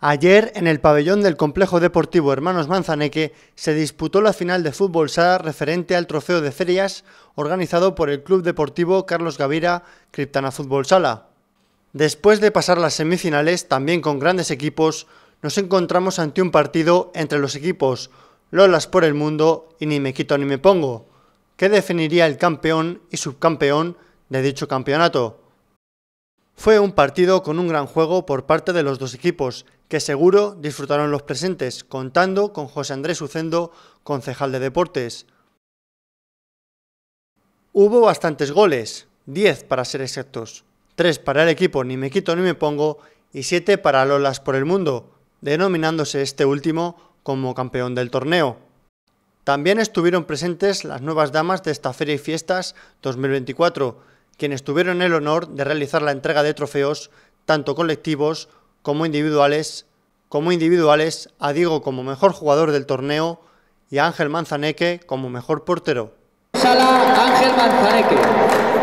Ayer, en el pabellón del Complejo Deportivo Hermanos Manzaneque, se disputó la final de fútbol sala referente al Trofeo de Ferias organizado por el Club Deportivo Carlos Gavira Criptana Fútbol Sala. Después de pasar las semifinales, también con grandes equipos, nos encontramos ante un partido entre los equipos Lolas por el Mundo y Ni Me Quito Ni Me Pongo, que definiría el campeón y subcampeón de dicho campeonato. Fue un partido con un gran juego por parte de los dos equipos, que seguro disfrutaron los presentes, contando con José Andrés Ucendo, concejal de deportes. Hubo bastantes goles, 10 para ser exactos, 3 para el equipo Ni me quito ni me pongo y 7 para Lolas por el mundo, denominándose este último como campeón del torneo. También estuvieron presentes las nuevas damas de esta Feria y Fiestas 2024, quienes tuvieron el honor de realizar la entrega de trofeos, tanto colectivos como individuales, como individuales a Diego como mejor jugador del torneo y a Ángel Manzaneque como mejor portero. Sala Ángel Manzaneque.